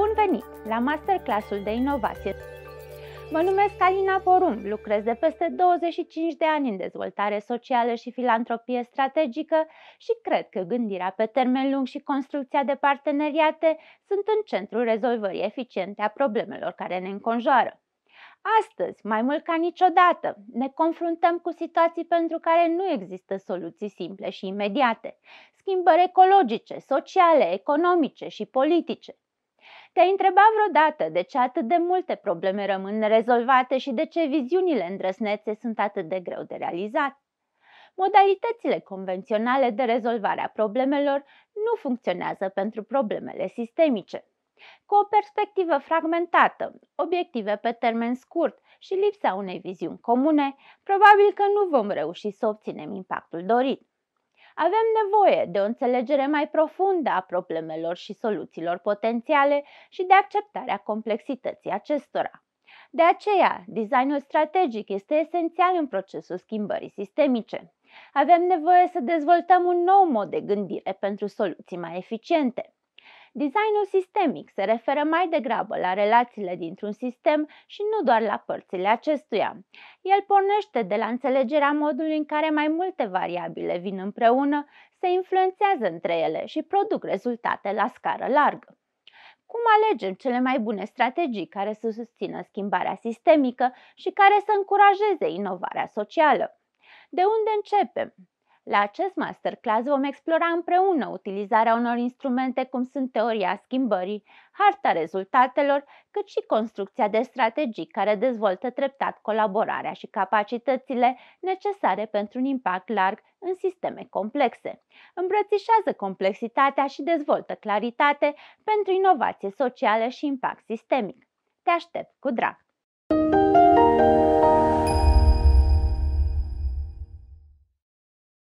Bun venit la masterclassul de inovație! Mă numesc Alina Porum, lucrez de peste 25 de ani în dezvoltare socială și filantropie strategică și cred că gândirea pe termen lung și construcția de parteneriate sunt în centrul rezolvării eficiente a problemelor care ne înconjoară. Astăzi, mai mult ca niciodată, ne confruntăm cu situații pentru care nu există soluții simple și imediate. Schimbări ecologice, sociale, economice și politice, te-ai întrebat vreodată de ce atât de multe probleme rămân nerezolvate și de ce viziunile îndrăsnețe sunt atât de greu de realizat? Modalitățile convenționale de rezolvare a problemelor nu funcționează pentru problemele sistemice. Cu o perspectivă fragmentată, obiective pe termen scurt și lipsa unei viziuni comune, probabil că nu vom reuși să obținem impactul dorit. Avem nevoie de o înțelegere mai profundă a problemelor și soluțiilor potențiale și de acceptarea complexității acestora. De aceea, designul strategic este esențial în procesul schimbării sistemice. Avem nevoie să dezvoltăm un nou mod de gândire pentru soluții mai eficiente. Designul sistemic se referă mai degrabă la relațiile dintr-un sistem și nu doar la părțile acestuia. El pornește de la înțelegerea modului în care mai multe variabile vin împreună, se influențează între ele și produc rezultate la scară largă. Cum alegem cele mai bune strategii care să susțină schimbarea sistemică și care să încurajeze inovarea socială? De unde începem? La acest masterclass vom explora împreună utilizarea unor instrumente cum sunt teoria schimbării, harta rezultatelor, cât și construcția de strategii care dezvoltă treptat colaborarea și capacitățile necesare pentru un impact larg în sisteme complexe. Îmbrățișează complexitatea și dezvoltă claritate pentru inovație socială și impact sistemic. Te aștept cu drag!